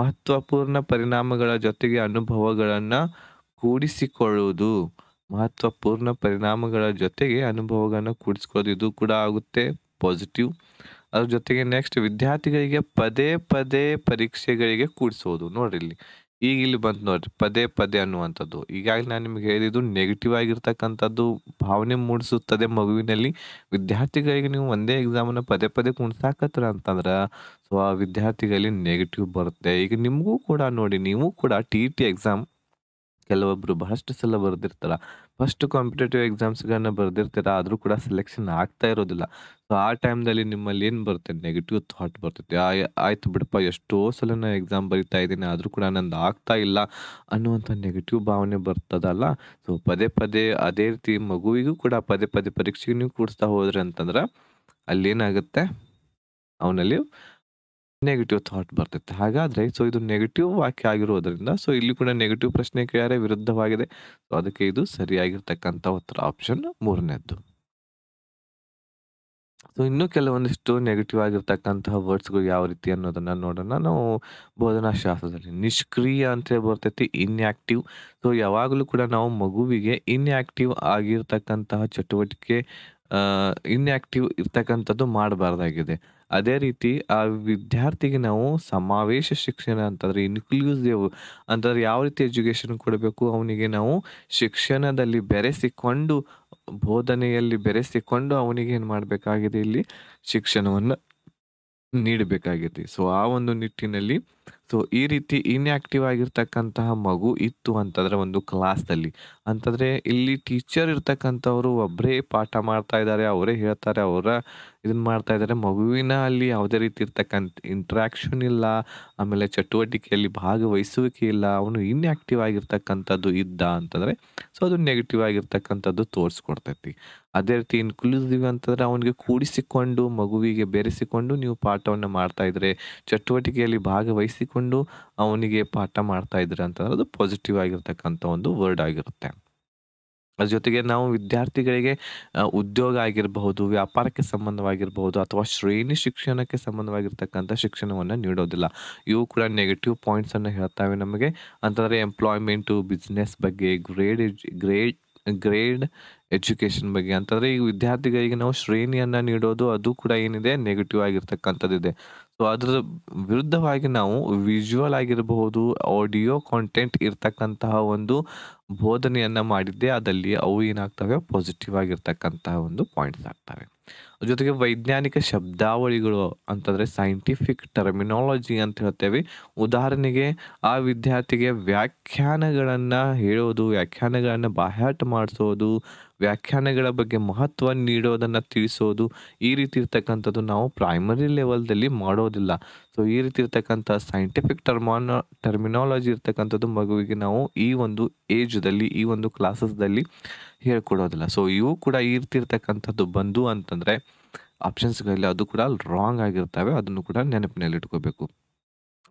ಮಹತ್ವಪೂರ್ಣ ಪರಿಣಾಮಗಳ ಜೊತೆಗೆ ಅನುಭವಗಳನ್ನು ಕೂಡಿಸಿಕೊಳ್ಳುವುದು ಮಹತ್ವಪೂರ್ಣ ಪರಿಣಾಮಗಳ ಜೊತೆಗೆ ಅನುಭವಗಳನ್ನು ಕೂಡಿಸಿಕೊಳ್ಳೋದು ಇದು ಕೂಡ ಆಗುತ್ತೆ ಪಾಸಿಟಿವ್ ಅದ್ರ ಜೊತೆಗೆ ನೆಕ್ಸ್ಟ್ ವಿದ್ಯಾರ್ಥಿಗಳಿಗೆ ಪದೇ ಪದೇ ಪರೀಕ್ಷೆಗಳಿಗೆ ಕೂಡಿಸೋದು ನೋಡ್ರಿ ಇಲ್ಲಿ ಈಗ ಇಲ್ಲಿ ಬಂತು ನೋಡ್ರಿ ಪದೇ ಪದೇ ಅನ್ನುವಂಥದ್ದು ಈಗಾಗಲೇ ನಾನು ನಿಮಗೆ ಹೇಳಿದ್ದು ನೆಗೆಟಿವ್ ಆಗಿರ್ತಕ್ಕಂಥದ್ದು ಭಾವನೆ ಮೂಡಿಸುತ್ತದೆ ಮಗುವಿನಲ್ಲಿ ವಿದ್ಯಾರ್ಥಿಗಳಿಗೆ ನೀವು ಒಂದೇ ಎಕ್ಸಾಮನ್ನು ಪದೇ ಪದೇ ಕುಣಿಸಾಕತ್ರ ಅಂತಂದ್ರೆ ಸೊ ಆ ವಿದ್ಯಾರ್ಥಿಗಳಲ್ಲಿ ನೆಗೆಟಿವ್ ಬರುತ್ತೆ ಈಗ ನಿಮಗೂ ಕೂಡ ನೋಡಿ ನೀವು ಕೂಡ T E e T exam ಕೆಲವೊಬ್ಬರು ಬಹಳಷ್ಟು ಸಲ ಬರೆದಿರ್ತಾರ ಫಸ್ಟ್ ಕಾಂಪಿಟೇಟಿವ್ ಎಕ್ಸಾಮ್ಸ್ಗಳನ್ನ ಬರೆದಿರ್ತೀರ ಆದರೂ ಕೂಡ ಸೆಲೆಕ್ಷನ್ ಆಗ್ತಾ ಇರೋದಿಲ್ಲ ಸೊ ಆ ಟೈಮ್ದಲ್ಲಿ ನಿಮ್ಮಲ್ಲಿ ಏನು ಬರುತ್ತೆ ನೆಗೆಟಿವ್ ಥಾಟ್ ಬರ್ತೈತೆ ಆಯ್ತು ಬಿಡಪ್ಪ ಎಷ್ಟೋ ಸಲ ನಾನು ಎಕ್ಸಾಮ್ ಬರಿತಾ ಇದ್ದೀನಿ ಆದರೂ ಕೂಡ ನಂದು ಆಗ್ತಾ ಇಲ್ಲ ಅನ್ನುವಂಥ ನೆಗೆಟಿವ್ ಭಾವನೆ ಬರ್ತದಲ್ಲ ಸೊ ಪದೇ ಪದೇ ಅದೇ ರೀತಿ ಮಗುವಿಗೂ ಕೂಡ ಪದೇ ಪದೇ ಪರೀಕ್ಷೆಗೆ ನೀವು ಕೂಡಿಸ್ತಾ ಹೋದ್ರೆ ಅಂತಂದ್ರೆ ಏನಾಗುತ್ತೆ ಅವನಲ್ಲಿ ನೆಗೆಟಿವ್ ಥಾಟ್ ಬರ್ತೈತೆ ಹಾಗಾದ್ರೆ ಸೊ ಇದು ನೆಗೆಟಿವ್ ವಾಕ್ಯ ಆಗಿರೋದ್ರಿಂದ ಸೊ ಇಲ್ಲಿ ಕೂಡ ನೆಗೆಟಿವ್ ಪ್ರಶ್ನೆ ಕೇಳಾರೆ ವಿರುದ್ಧವಾಗಿದೆ ಸೊ ಅದಕ್ಕೆ ಇದು ಸರಿಯಾಗಿರ್ತಕ್ಕಂಥ ಉತ್ತರ ಆಪ್ಷನ್ ಮೂರನೇದ್ದು ಸೊ ಇನ್ನೂ ಕೆಲವೊಂದಿಷ್ಟು ನೆಗೆಟಿವ್ ಆಗಿರ್ತಕ್ಕಂತಹ ವರ್ಡ್ಸ್ಗಳು ಯಾವ ರೀತಿ ಅನ್ನೋದನ್ನ ನೋಡೋಣ ನಾವು ಬೋಧನಾ ಶಾಸ್ತ್ರದಲ್ಲಿ ನಿಷ್ಕ್ರಿಯ ಅಂತ ಬರ್ತೈತಿ ಇನ್ಆಕ್ಟಿವ್ ಸೊ ಯಾವಾಗಲೂ ಕೂಡ ನಾವು ಮಗುವಿಗೆ ಇನ್ಆಕ್ಟಿವ್ ಆಗಿರ್ತಕ್ಕಂತಹ ಚಟುವಟಿಕೆ ಇನ್ಆಕ್ಟಿವ್ ಇರ್ತಕ್ಕಂಥದ್ದು ಮಾಡಬಾರ್ದಾಗಿದೆ ಅದೇ ರೀತಿ ಆ ವಿದ್ಯಾರ್ಥಿಗೆ ನಾವು ಸಮಾವೇಶ ಶಿಕ್ಷಣ ಅಂತಂದರೆ ಇನ್ಕ್ಲೂಸಿವ್ ಅಂತಂದರೆ ಯಾವ ರೀತಿ ಎಜುಕೇಷನ್ ಕೊಡಬೇಕು ಅವನಿಗೆ ನಾವು ಶಿಕ್ಷಣದಲ್ಲಿ ಬೆರೆಸಿಕೊಂಡು ಬೋಧನೆಯಲ್ಲಿ ಬೆರೆಸಿಕೊಂಡು ಅವನಿಗೆ ಏನು ಮಾಡಬೇಕಾಗಿದೆ ಇಲ್ಲಿ ಶಿಕ್ಷಣವನ್ನು ನೀಡಬೇಕಾಗಿದೆ ಸೊ ಆ ಒಂದು ನಿಟ್ಟಿನಲ್ಲಿ ಸೊ ಈ ರೀತಿ ಇನ್ಆಕ್ಟಿವ್ ಆಗಿರ್ತಕ್ಕಂತಹ ಮಗು ಇತ್ತು ಅಂತಂದರೆ ಒಂದು ಕ್ಲಾಸ್ನಲ್ಲಿ ಅಂತಂದರೆ ಇಲ್ಲಿ ಟೀಚರ್ ಇರ್ತಕ್ಕಂಥವ್ರು ಒಬ್ಬರೇ ಪಾಠ ಮಾಡ್ತಾ ಇದ್ದಾರೆ ಅವರೇ ಹೇಳ್ತಾರೆ ಅವರ ಇದನ್ನ ಮಾಡ್ತಾ ಇದ್ದಾರೆ ಮಗುವಿನ ಅಲ್ಲಿ ಯಾವುದೇ ರೀತಿ ಇರ್ತಕ್ಕಂಥ ಇಂಟ್ರಾಕ್ಷನ್ ಇಲ್ಲ ಆಮೇಲೆ ಚಟುವಟಿಕೆಯಲ್ಲಿ ಭಾಗವಹಿಸುವಿಕೆ ಇಲ್ಲ ಅವನು ಇನ್ಆಕ್ಟಿವ್ ಆಗಿರ್ತಕ್ಕಂಥದ್ದು ಇದ್ದ ಅಂತಂದರೆ ಸೊ ಅದು ನೆಗೆಟಿವ್ ಆಗಿರ್ತಕ್ಕಂಥದ್ದು ತೋರಿಸ್ಕೊಡ್ತೈತಿ ಅದೇ ರೀತಿ ಇನ್ಕ್ಲೂಸಿವ್ ಅಂತಂದರೆ ಅವನಿಗೆ ಕೂಡಿಸಿಕೊಂಡು ಮಗುವಿಗೆ ಬೆರೆಸಿಕೊಂಡು ನೀವು ಪಾಠವನ್ನು ಮಾಡ್ತಾ ಇದ್ರೆ ಚಟುವಟಿಕೆಯಲ್ಲಿ ಭಾಗವಹಿಸಿಕೊಂಡು ಅವನಿಗೆ ಪಾಠ ಮಾಡ್ತಾ ಇದ್ರೆ ಅಂತಂದ್ರೆ ಅದು ಪಾಸಿಟಿವ್ ಆಗಿರ್ತಕ್ಕಂಥ ಒಂದು ವರ್ಡ್ ಆಗಿರುತ್ತೆ ಅದ್ರ ಜೊತೆಗೆ ನಾವು ವಿದ್ಯಾರ್ಥಿಗಳಿಗೆ ಉದ್ಯೋಗ ಆಗಿರಬಹುದು ವ್ಯಾಪಾರಕ್ಕೆ ಸಂಬಂಧವಾಗಿರಬಹುದು ಅಥವಾ ಶ್ರೇಣಿ ಶಿಕ್ಷಣಕ್ಕೆ ಸಂಬಂಧವಾಗಿರ್ತಕ್ಕಂಥ ಶಿಕ್ಷಣವನ್ನು ನೀಡೋದಿಲ್ಲ ಇವು ಕೂಡ ನೆಗೆಟಿವ್ ಪಾಯಿಂಟ್ಸನ್ನು ಹೇಳ್ತಾವೆ ನಮಗೆ ಅಂತಂದರೆ ಎಂಪ್ಲಾಯ್ಮೆಂಟು ಬಿಸ್ನೆಸ್ ಬಗ್ಗೆ ಗ್ರೇಡ್ ಗ್ರೇಡ್ ಗ್ರೇಡ್ ಎಜುಕೇಷನ್ ಬಗ್ಗೆ ಅಂತಂದರೆ ಈಗ ವಿದ್ಯಾರ್ಥಿಗಳಿಗೆ ನಾವು ಶ್ರೇಣಿಯನ್ನು ನೀಡೋದು ಅದು ಕೂಡ ಏನಿದೆ ನೆಗೆಟಿವ್ ಆಗಿರ್ತಕ್ಕಂಥದ್ದಿದೆ ಸೊ ಅದರ ವಿರುದ್ಧವಾಗಿ ನಾವು ವಿಜುವಲ್ ಆಗಿರಬಹುದು ಆಡಿಯೋ ಕಾಂಟೆಂಟ್ ಇರ್ತಕ್ಕಂತಹ ಒಂದು ಬೋಧನೆಯನ್ನು ಮಾಡಿದ್ದೆ ಅದಲ್ಲಿ ಅವು ಏನಾಗ್ತವೆ ಪಾಸಿಟಿವ್ ಆಗಿರ್ತಕ್ಕಂತಹ ಒಂದು ಪಾಯಿಂಟ್ಸ್ ಆಗ್ತವೆ ಜೊತೆಗೆ ವೈಜ್ಞಾನಿಕ ಶಬ್ದಾವಳಿಗಳು ಅಂತಂದರೆ ಸೈಂಟಿಫಿಕ್ ಟರ್ಮಿನಾಲಜಿ ಅಂತ ಹೇಳ್ತೇವೆ ಉದಾಹರಣೆಗೆ ಆ ವಿದ್ಯಾರ್ಥಿಗೆ ವ್ಯಾಖ್ಯಾನಗಳನ್ನು ಹೇಳೋದು ವ್ಯಾಖ್ಯಾನಗಳನ್ನು ಬಾಹ್ಯಾಟ ಮಾಡಿಸೋದು ವ್ಯಾಖ್ಯಾನಗಳ ಬಗ್ಗೆ ಮಹತ್ವ ನೀಡೋದನ್ನು ತಿಳಿಸೋದು ಈ ರೀತಿ ಇರ್ತಕ್ಕಂಥದ್ದು ನಾವು ಪ್ರೈಮರಿ ಲೆವೆಲ್ದಲ್ಲಿ ಮಾಡೋದಿಲ್ಲ ಸೊ ಈ ರೀತಿ ಇರ್ತಕ್ಕಂಥ ಸೈಂಟಿಫಿಕ್ ಟರ್ಮಾನ ಟರ್ಮಿನಾಲಜಿ ಇರ್ತಕ್ಕಂಥದ್ದು ಮಗುವಿಗೆ ನಾವು ಈ ಒಂದು ಏಜ್ದಲ್ಲಿ ಈ ಒಂದು ಕ್ಲಾಸಸ್ದಲ್ಲಿ ಹೇಳ್ಕೊಡೋದಿಲ್ಲ ಸೊ ಇವು ಕೂಡ ಈ ರೀತಿ ಇರ್ತಕ್ಕಂಥದ್ದು ಬಂದು ಅಂತಂದರೆ ಆಪ್ಷನ್ಸ್ಗಳಲ್ಲಿ ಅದು ಕೂಡ ರಾಂಗ್ ಆಗಿರ್ತವೆ ಅದನ್ನು ಕೂಡ ನೆನಪಿನಲ್ಲಿ ಇಟ್ಕೋಬೇಕು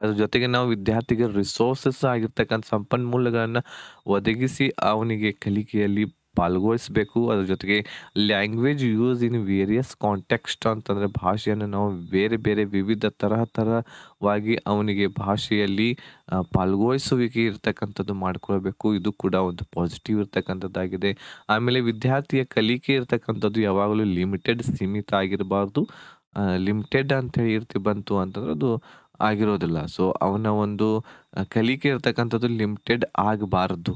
ಅದ್ರ ಜೊತೆಗೆ ನಾವು ವಿದ್ಯಾರ್ಥಿಗೆ ರಿಸೋರ್ಸಸ್ ಆಗಿರ್ತಕ್ಕಂಥ ಸಂಪನ್ಮೂಲಗಳನ್ನು ಒದಗಿಸಿ ಅವನಿಗೆ ಕಲಿಕೆಯಲ್ಲಿ ಪಾಲ್ಗೊಳಿಸಬೇಕು ಅದ್ರ ಜೊತೆಗೆ language use in various context ಅಂತಂದರೆ ಭಾಷೆಯನ್ನು ನಾವು ಬೇರೆ ಬೇರೆ ವಿವಿಧ ತರಹ ತರವಾಗಿ ಅವನಿಗೆ ಭಾಷೆಯಲ್ಲಿ ಪಾಲ್ಗೊಳಿಸುವಿಕೆ ಇರ್ತಕ್ಕಂಥದ್ದು ಮಾಡ್ಕೊಳ್ಬೇಕು ಇದು ಕೂಡ ಒಂದು ಪಾಸಿಟಿವ್ ಇರ್ತಕ್ಕಂಥದ್ದಾಗಿದೆ ಆಮೇಲೆ ವಿದ್ಯಾರ್ಥಿಯ ಕಲಿಕೆ ಇರ್ತಕ್ಕಂಥದ್ದು ಯಾವಾಗಲೂ ಲಿಮಿಟೆಡ್ ಸೀಮಿತ ಆಗಿರಬಾರ್ದು ಲಿಮಿಟೆಡ್ ಅಂತೇಳಿ ಇರ್ತಿ ಬಂತು ಅಂತಂದ್ರೆ ಅದು ಆಗಿರೋದಿಲ್ಲ ಸೊ ಅವನ ಒಂದು ಕಲಿಕೆ ಇರ್ತಕ್ಕಂಥದ್ದು ಲಿಮಿಟೆಡ್ ಆಗಬಾರ್ದು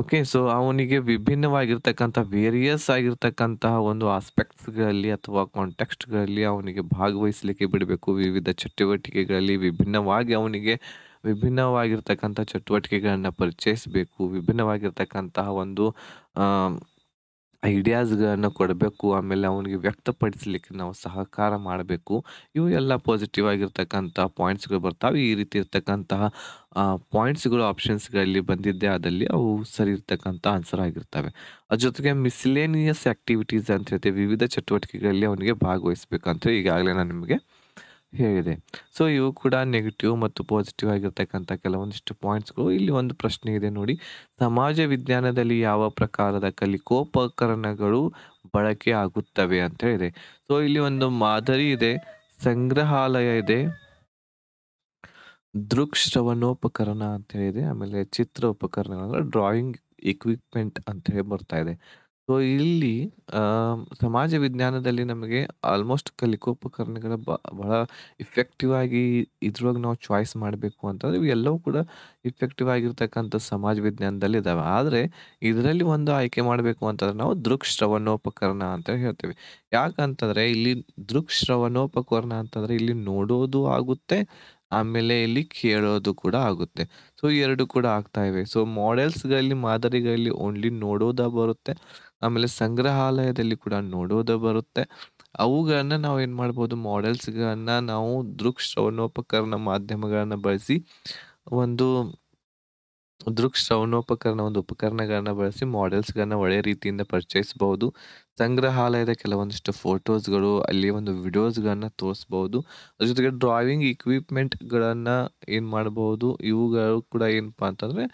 ಓಕೆ ಸೊ ಅವನಿಗೆ ವಿಭಿನ್ನವಾಗಿರ್ತಕ್ಕಂಥ ವೇರಿಯಸ್ ಆಗಿರ್ತಕ್ಕಂತಹ ಒಂದು ಆಸ್ಪೆಕ್ಟ್ಸ್ಗಳಲ್ಲಿ ಅಥವಾ ಕಾಂಟೆಕ್ಸ್ಟ್ಗಳಲ್ಲಿ ಅವನಿಗೆ ಭಾಗವಹಿಸಲಿಕ್ಕೆ ಬಿಡಬೇಕು ವಿವಿಧ ಚಟುವಟಿಕೆಗಳಲ್ಲಿ ವಿಭಿನ್ನವಾಗಿ ಅವನಿಗೆ ವಿಭಿನ್ನವಾಗಿರ್ತಕ್ಕಂಥ ಚಟುವಟಿಕೆಗಳನ್ನು ಪರಿಚಯಿಸಬೇಕು ವಿಭಿನ್ನವಾಗಿರ್ತಕ್ಕಂತಹ ಒಂದು ಐಡಿಯಾಸ್ಗಳನ್ನು ಕೊಡಬೇಕು ಆಮೇಲೆ ಅವನಿಗೆ ವ್ಯಕ್ತಪಡಿಸಲಿಕ್ಕೆ ನಾವು ಸಹಕಾರ ಮಾಡಬೇಕು ಇವು ಎಲ್ಲ ಪಾಸಿಟಿವ್ ಆಗಿರ್ತಕ್ಕಂಥ ಪಾಯಿಂಟ್ಸ್ಗಳು ಬರ್ತಾವೆ ಈ ರೀತಿ ಇರ್ತಕ್ಕಂತಹ ಪಾಯಿಂಟ್ಸ್ಗಳು ಆಪ್ಷನ್ಸ್ಗಳಲ್ಲಿ ಬಂದಿದ್ದೇ ಆದಲ್ಲಿ ಅವು ಸರಿ ಇರ್ತಕ್ಕಂಥ ಆನ್ಸರ್ ಆಗಿರ್ತವೆ ಅದ್ರ ಜೊತೆಗೆ ಮಿಸ್ಲೇನಿಯಸ್ ಆ್ಯಕ್ಟಿವಿಟೀಸ್ ಅಂತ ಹೇಳ್ತೀವಿ ವಿವಿಧ ಚಟುವಟಿಕೆಗಳಲ್ಲಿ ಅವನಿಗೆ ಭಾಗವಹಿಸ್ಬೇಕಂತ ಈಗಾಗಲೇ ನಾನು ನಿಮಗೆ ಹೇಳಿದೆ ಸೊ ಇವು ಕೂಡ ನೆಗೆಟಿವ್ ಮತ್ತು ಪಾಸಿಟಿವ್ ಆಗಿರ್ತಕ್ಕಂಥ ಕೆಲವೊಂದಿಷ್ಟು ಪಾಯಿಂಟ್ಸ್ಗಳು ಇಲ್ಲಿ ಒಂದು ಪ್ರಶ್ನೆ ಇದೆ ನೋಡಿ ಸಮಾಜ ವಿಜ್ಞಾನದಲ್ಲಿ ಯಾವ ಪ್ರಕಾರದ ಕಲಿಕೋಪಕರಣಗಳು ಬಳಕೆ ಆಗುತ್ತವೆ ಅಂತ ಹೇಳಿದೆ ಸೊ ಇಲ್ಲಿ ಒಂದು ಮಾದರಿ ಇದೆ ಸಂಗ್ರಹಾಲಯ ಇದೆ ದೃಕ್ಶ್ರವಣೋಪಕರಣ ಅಂತ ಹೇಳಿದೆ ಆಮೇಲೆ ಚಿತ್ರ ಉಪಕರಣಗಳ ಡ್ರಾಯಿಂಗ್ ಇಕ್ವಿಪ್ಮೆಂಟ್ ಅಂತ ಹೇಳಿ ಬರ್ತಾ ಇದೆ ಸೊ ಇಲ್ಲಿ ಸಮಾಜ ವಿಜ್ಞಾನದಲ್ಲಿ ನಮಗೆ ಆಲ್ಮೋಸ್ಟ್ ಕಲಿಕೋಪಕರಣಗಳ ಬಹಳ ಇಫೆಕ್ಟಿವ್ ಆಗಿ ಇದ್ರೊಳಗೆ ನಾವು ಚಾಯ್ಸ್ ಮಾಡಬೇಕು ಅಂತಂದ್ರೆ ಇವೆಲ್ಲವೂ ಕೂಡ ಇಫೆಕ್ಟಿವ್ ಆಗಿರ್ತಕ್ಕಂಥ ಸಮಾಜ ವಿಜ್ಞಾನದಲ್ಲಿ ಇದಾವೆ ಆದರೆ ಇದರಲ್ಲಿ ಒಂದು ಆಯ್ಕೆ ಮಾಡಬೇಕು ಅಂತಂದ್ರೆ ನಾವು ದೃಕ್ ಶ್ರವಣೋಪಕರಣ ಅಂತ ಹೇಳ್ತೇವೆ ಯಾಕಂತಂದ್ರೆ ಇಲ್ಲಿ ದೃಕ್ ಶ್ರವಣೋಪಕರಣ ಅಂತಂದ್ರೆ ಇಲ್ಲಿ ನೋಡೋದು ಆಗುತ್ತೆ ಆಮೇಲೆ ಇಲ್ಲಿ ಕೇಳೋದು ಕೂಡ ಆಗುತ್ತೆ ಸೊ ಎರಡು ಕೂಡ ಆಗ್ತಾ ಇವೆ ಸೊ ಮಾಡೆಲ್ಸ್ಗಳಲ್ಲಿ ಮಾದರಿಗಳಲ್ಲಿ ಓನ್ಲಿ ನೋಡೋದ ಬರುತ್ತೆ ಆಮೇಲೆ ಸಂಗ್ರಹಾಲಯದಲ್ಲಿ ಕೂಡ ನೋಡೋದು ಬರುತ್ತೆ ಅವುಗಳನ್ನ ನಾವು ಏನ್ ಮಾಡ್ಬೋದು ಮಾಡೆಲ್ಸ್ಗಳನ್ನ ನಾವು ದೃಕ್ ಶ್ರವಣೋಪಕರಣ ಮಾಧ್ಯಮಗಳನ್ನ ಬಳಸಿ ಒಂದು ದೃಕ್ ಶ್ರವಣೋಪಕರಣ ಒಂದು ಉಪಕರಣಗಳನ್ನ ಬಳಸಿ ಮಾಡೆಲ್ಸ್ಗಳನ್ನ ಒಳ್ಳೆ ರೀತಿಯಿಂದ ಪರಿಚಯಿಸಬಹುದು ಸಂಗ್ರಹಾಲಯದ ಕೆಲವೊಂದಿಷ್ಟು ಫೋಟೋಸ್ಗಳು ಅಲ್ಲಿ ಒಂದು ವಿಡಿಯೋಸ್ಗಳನ್ನ ತೋರಿಸ್ಬೋದು ಅದ್ರ ಜೊತೆಗೆ ಡ್ರಾಯಿಂಗ್ ಇಕ್ವಿಪ್ಮೆಂಟ್ಗಳನ್ನು ಏನು ಮಾಡಬಹುದು ಇವುಗಳು ಕೂಡ ಏನಪ್ಪಾ ಅಂತಂದ್ರೆ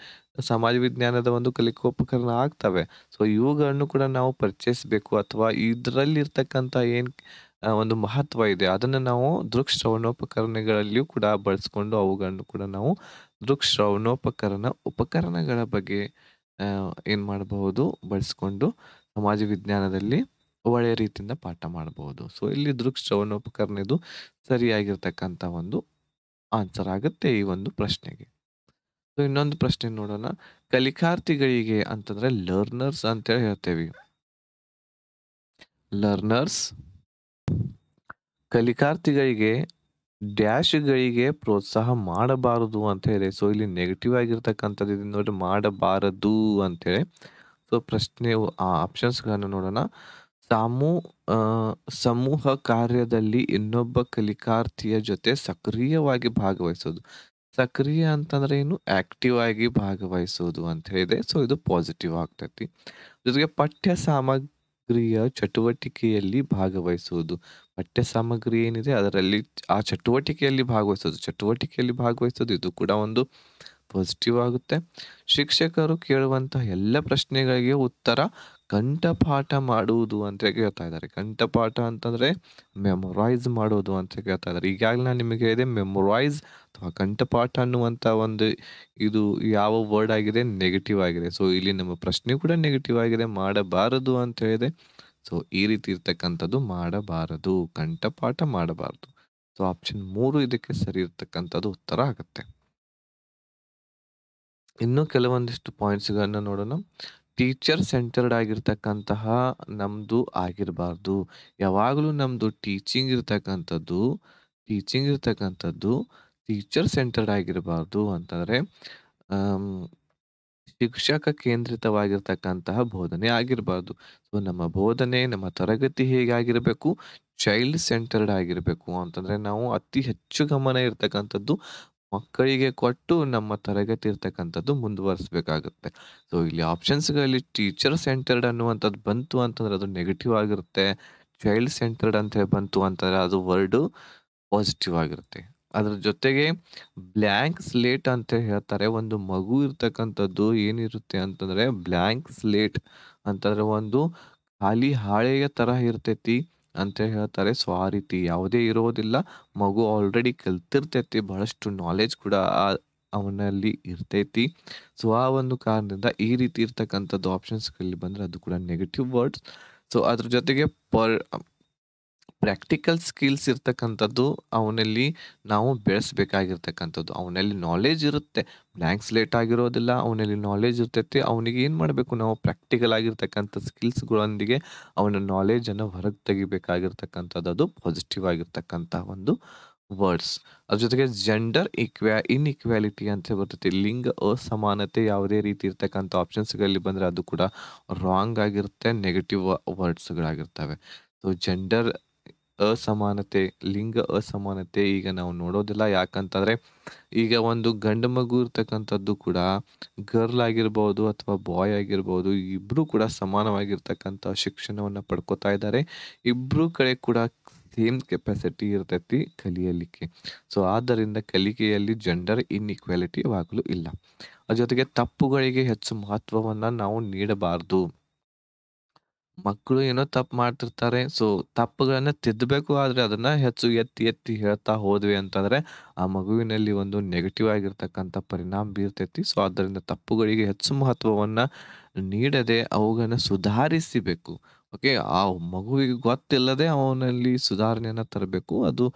ಸಮಾಜ ವಿಜ್ಞಾನದ ಒಂದು ಕಲಿಕೋಪಕರಣ ಆಗ್ತವೆ ಸೊ ಇವುಗಳನ್ನು ಕೂಡ ನಾವು ಪರಿಚಯಿಸಬೇಕು ಅಥವಾ ಇದರಲ್ಲಿರ್ತಕ್ಕಂಥ ಏನು ಒಂದು ಮಹತ್ವ ಇದೆ ಅದನ್ನು ನಾವು ದೃಕ್ಶ್ರವಣೋಪಕರಣಗಳಲ್ಲಿಯೂ ಕೂಡ ಬಳಸ್ಕೊಂಡು ಅವುಗಳನ್ನು ಕೂಡ ನಾವು ದೃಕ್ಶ್ರವಣೋಪಕರಣ ಉಪಕರಣಗಳ ಬಗ್ಗೆ ಏನು ಮಾಡಬಹುದು ಬಳಸ್ಕೊಂಡು ಸಮಾಜ ವಿಜ್ಞಾನದಲ್ಲಿ ಒಳ್ಳೆಯ ರೀತಿಯಿಂದ ಪಾಠ ಮಾಡಬಹುದು ಸೊ ಇಲ್ಲಿ ದೃಕ್ಶ್ರವಣೋಪಕರಣ ಇದು ಸರಿಯಾಗಿರ್ತಕ್ಕಂಥ ಒಂದು ಆನ್ಸರ್ ಆಗುತ್ತೆ ಈ ಒಂದು ಪ್ರಶ್ನೆಗೆ ಇನ್ನೊಂದು ಪ್ರಶ್ನೆ ನೋಡೋಣ ಕಲಿಕಾರ್ಥಿಗಳಿಗೆ ಅಂತಂದ್ರೆ ಲರ್ನರ್ಸ್ ಅಂತ ಹೇಳ್ತೇವೆ ಲರ್ನರ್ಸ್ ಕಲಿಕಾರ್ಥಿಗಳಿಗೆ ಡ್ಯಾಶ್ಗಳಿಗೆ ಪ್ರೋತ್ಸಾಹ ಮಾಡಬಾರದು ಅಂತ ಹೇಳಿ ಸೊ ಇಲ್ಲಿ ನೆಗೆಟಿವ್ ಆಗಿರ್ತಕ್ಕಂಥದ್ದು ಇದನ್ನ ನೋಡಿ ಮಾಡಬಾರದು ಅಂತೇಳಿ ಸೊ ಪ್ರಶ್ನೆ ಆ ಆಪ್ಷನ್ಸ್ಗಳನ್ನು ನೋಡೋಣ ಸಾಮೂ ಸಮೂಹ ಕಾರ್ಯದಲ್ಲಿ ಇನ್ನೊಬ್ಬ ಕಲಿಕಾರ್ಥಿಯ ಜೊತೆ ಸಕ್ರಿಯವಾಗಿ ಭಾಗವಹಿಸೋದು ಸಕ್ರಿಯ ಅಂತಂದ್ರೆ ಏನು ಆಕ್ಟಿವ್ ಆಗಿ ಭಾಗವಹಿಸೋದು ಅಂತ ಹೇಳಿದೆ ಸೊ ಇದು ಪಾಸಿಟಿವ್ ಆಗ್ತೈತಿ ಜೊತೆಗೆ ಪಠ್ಯ ಸಾಮಗ್ರಿಯ ಚಟುವಟಿಕೆಯಲ್ಲಿ ಭಾಗವಹಿಸುವುದು ಪಠ್ಯ ಸಾಮಗ್ರಿ ಏನಿದೆ ಅದರಲ್ಲಿ ಆ ಚಟುವಟಿಕೆಯಲ್ಲಿ ಭಾಗವಹಿಸೋದು ಚಟುವಟಿಕೆಯಲ್ಲಿ ಭಾಗವಹಿಸೋದು ಇದು ಕೂಡ ಒಂದು ಪಾಸಿಟಿವ್ ಆಗುತ್ತೆ ಶಿಕ್ಷಕರು ಕೇಳುವಂತಹ ಎಲ್ಲ ಪ್ರಶ್ನೆಗಳಿಗೆ ಉತ್ತರ ಕಂಠಪಾಠ ಮಾಡುವುದು ಅಂತ ಕೇಳ್ತಾ ಇದ್ದಾರೆ ಕಂಠಪಾಠ ಅಂತಂದರೆ ಮೆಮೊರೈಸ್ ಮಾಡೋದು ಅಂತ ಕೇಳ್ತಾ ಇದ್ದಾರೆ ಈಗಾಗಲೇ ನಾನು ನಿಮಗೆ ಹೇಳಿದೆ ಮೆಮೊರೈಸ್ ಅಥವಾ ಕಂಠಪಾಠ ಅನ್ನುವಂಥ ಒಂದು ಇದು ಯಾವ ವರ್ಡ್ ಆಗಿದೆ ನೆಗೆಟಿವ್ ಆಗಿದೆ ಸೊ ಇಲ್ಲಿ ನಮ್ಮ ಪ್ರಶ್ನೆ ಕೂಡ ನೆಗೆಟಿವ್ ಆಗಿದೆ ಮಾಡಬಾರದು ಅಂತ ಹೇಳಿದೆ ಸೊ ಈ ರೀತಿ ಇರ್ತಕ್ಕಂಥದ್ದು ಮಾಡಬಾರದು ಕಂಠಪಾಠ ಮಾಡಬಾರದು ಸೊ ಆಪ್ಷನ್ ಮೂರು ಇದಕ್ಕೆ ಸರಿ ಇರ್ತಕ್ಕಂಥದ್ದು ಉತ್ತರ ಆಗುತ್ತೆ ಇನ್ನೂ ಕೆಲವೊಂದಿಷ್ಟು ಪಾಯಿಂಟ್ಸ್ಗಳನ್ನು ನೋಡೋಣ ಟೀಚರ್ ಸೆಂಟರ್ಡ್ ಆಗಿರ್ತಕ್ಕಂತಹ ನಮ್ದು ಆಗಿರಬಾರ್ದು ಯಾವಾಗಲೂ ನಮ್ಮದು ಟೀಚಿಂಗ್ ಇರ್ತಕ್ಕಂಥದ್ದು ಟೀಚಿಂಗ್ ಇರ್ತಕ್ಕಂಥದ್ದು ಟೀಚರ್ ಸೆಂಟರ್ಡ್ ಆಗಿರಬಾರ್ದು ಅಂತಂದರೆ ಶಿಕ್ಷಕ ಕೇಂದ್ರಿತವಾಗಿರ್ತಕ್ಕಂತಹ ಬೋಧನೆ ಆಗಿರಬಾರ್ದು ಸೊ ನಮ್ಮ ಬೋಧನೆ ನಮ್ಮ ತರಗತಿ ಹೇಗಾಗಿರಬೇಕು ಚೈಲ್ಡ್ ಸೆಂಟರ್ಡ್ ಆಗಿರಬೇಕು ಅಂತಂದರೆ ನಾವು ಅತಿ ಹೆಚ್ಚು ಗಮನ ಇರ್ತಕ್ಕಂಥದ್ದು ಮಕ್ಕಳಿಗೆ ಕೊಟ್ಟು ನಮ್ಮ ತರಗತಿ ಇರ್ತಕ್ಕಂಥದ್ದು ಮುಂದುವರಿಸಬೇಕಾಗುತ್ತೆ ಸೊ ಇಲ್ಲಿ ಆಪ್ಷನ್ಸ್ಗಳಲ್ಲಿ ಟೀಚರ್ ಸೆಂಟರ್ಡ್ ಅನ್ನುವಂಥದ್ದು ಬಂತು ಅಂತಂದ್ರೆ ಅದು ನೆಗೆಟಿವ್ ಆಗಿರುತ್ತೆ ಚೈಲ್ಡ್ ಸೆಂಟರ್ಡ್ ಅಂತ ಹೇಳಿ ಬಂತು ಅಂತಂದ್ರೆ ಅದು ವರ್ಡು ಪಾಸಿಟಿವ್ ಆಗಿರುತ್ತೆ ಅದ್ರ ಜೊತೆಗೆ ಬ್ಲ್ಯಾಂಕ್ ಸ್ಲೇಟ್ ಅಂತ ಹೇಳ್ತಾರೆ ಒಂದು ಮಗು ಇರ್ತಕ್ಕಂಥದ್ದು ಏನಿರುತ್ತೆ ಅಂತಂದ್ರೆ ಬ್ಲ್ಯಾಂಕ್ ಸ್ಲೇಟ್ ಅಂತಂದ್ರೆ ಒಂದು ಖಾಲಿ ಹಾಳೆಯ ತರ ಇರ್ತೈತಿ ಅಂತ ಹೇಳ್ತಾರೆ ಸೊ ಆ ರೀತಿ ಯಾವುದೇ ಇರೋದಿಲ್ಲ ಮಗು ಆಲ್ರೆಡಿ ಕಲ್ತಿರ್ತೈತಿ ಬಹಳಷ್ಟು ನಾಲೆಜ್ ಕೂಡ ಅವನಲ್ಲಿ ಇರ್ತೈತಿ ಸೊ ಆ ಒಂದು ಕಾರಣದಿಂದ ಈ ರೀತಿ ಇರ್ತಕ್ಕಂಥದ್ದು ಆಪ್ಷನ್ಸ್ಗಳಲ್ಲಿ ಬಂದರೆ ಅದು ಕೂಡ ನೆಗೆಟಿವ್ ವರ್ಡ್ಸ್ ಸೊ ಅದ್ರ ಜೊತೆಗೆ ಪರ್ ಪ್ರಾಕ್ಟಿಕಲ್ ಸ್ಕಿಲ್ಸ್ ಇರ್ತಕ್ಕಂಥದ್ದು ಅವನಲ್ಲಿ ನಾವು ಬೆಳೆಸ್ಬೇಕಾಗಿರ್ತಕ್ಕಂಥದ್ದು ಅವನಲ್ಲಿ ನಾಲೆಜ್ ಇರುತ್ತೆ ಬ್ಲ್ಯಾಂಕ್ಸ್ ಲೇಟ್ ಆಗಿರೋದಿಲ್ಲ ಅವನಲ್ಲಿ ನಾಲೆಜ್ ಇರ್ತೈತಿ ಅವನಿಗೆ ಏನು ಮಾಡಬೇಕು ನಾವು ಪ್ರಾಕ್ಟಿಕಲ್ ಆಗಿರ್ತಕ್ಕಂಥ ಸ್ಕಿಲ್ಸ್ಗಳೊಂದಿಗೆ ಅವನ ನಾಲೆಜನ್ನು ಹೊರಗೆ ತೆಗಿಬೇಕಾಗಿರ್ತಕ್ಕಂಥದ್ದು ಅದು ಪಾಸಿಟಿವ್ ಆಗಿರ್ತಕ್ಕಂಥ ಒಂದು ವರ್ಡ್ಸ್ ಅದ್ರ ಜೊತೆಗೆ ಜೆಂಡರ್ ಇಕ್ವ್ಯಾ ಇನ್ಇಕ್ವ್ಯಾಲಿಟಿ ಅಂತ ಬರ್ತೈತಿ ಲಿಂಗ ಅಸಮಾನತೆ ಯಾವುದೇ ರೀತಿ ಇರ್ತಕ್ಕಂಥ ಆಪ್ಷನ್ಸ್ಗಳಲ್ಲಿ ಬಂದರೆ ಅದು ಕೂಡ ರಾಂಗ್ ಆಗಿರುತ್ತೆ ನೆಗೆಟಿವ್ ವರ್ಡ್ಸ್ಗಳಾಗಿರ್ತವೆ ಸೊ ಜೆಂಡರ್ ಅಸಮಾನತೆ ಲಿಂಗ ಅಸಮಾನತೆ ಈಗ ನಾವು ನೋಡೋದಿಲ್ಲ ಯಾಕಂತಂದರೆ ಈಗ ಒಂದು ಗಂಡು ಮಗು ಇರ್ತಕ್ಕಂಥದ್ದು ಕೂಡ ಗರ್ಲ್ ಆಗಿರ್ಬೋದು ಅಥವಾ ಬಾಯ್ ಆಗಿರ್ಬೋದು ಇಬ್ಬರೂ ಕೂಡ ಸಮಾನವಾಗಿರ್ತಕ್ಕಂಥ ಶಿಕ್ಷಣವನ್ನು ಪಡ್ಕೋತಾ ಇದ್ದಾರೆ ಇಬ್ಬರೂ ಕಡೆ ಕೂಡ ಸೇಮ್ ಕೆಪಾಸಿಟಿ ಇರ್ತೈತಿ ಕಲಿಯಲಿಕ್ಕೆ ಸೊ ಆದ್ದರಿಂದ ಕಲಿಕೆಯಲ್ಲಿ ಜೆಂಡರ್ ಇನ್ಇಕ್ವಾಲಿಟಿ ಆಗಲು ಇಲ್ಲ ಅದ್ರ ಜೊತೆಗೆ ತಪ್ಪುಗಳಿಗೆ ಹೆಚ್ಚು ಮಹತ್ವವನ್ನು ನಾವು ನೀಡಬಾರ್ದು ಮಕ್ಕಳು ಏನೋ ತಪ್ಪು ಮಾಡ್ತಿರ್ತಾರೆ. ಸೊ, ತಪ್ಪುಗಳನ್ನ ತಿದ್ದಬೇಕು. ಆದ್ರೆ ಅದನ್ನ ಹೆಚ್ಚು ಎತ್ತಿ ಎತ್ತಿ ಹೇಳ್ತಾ ಹೋದ್ವಿ ಅಂತಂದ್ರೆ, ಆ ಮಗುವಿನಲ್ಲಿ ಒಂದು ನೆಗೆಟಿವ್ ಆಗಿರ್ತಕ್ಕಂಥ ಪರಿಣಾಮ ಬೀರ್ತೈತಿ. ಸೊ, ಅದರಿಂದ ತಪ್ಪುಗಳಿಗೆ ಹೆಚ್ಚು ಮಹತ್ವವನ್ನ ನೀಡದೆ ಅವುಗಳನ್ನ ಸುಧಾರಿಸಬೇಕು. ಓಕೆ. ಆ ಮಗುವಿಗೆ ಗೊತ್ತಿಲ್ಲದೆ ಅವನಲ್ಲಿ ಸುಧಾರಣೆಯನ್ನ ತರಬೇಕು. ಅದು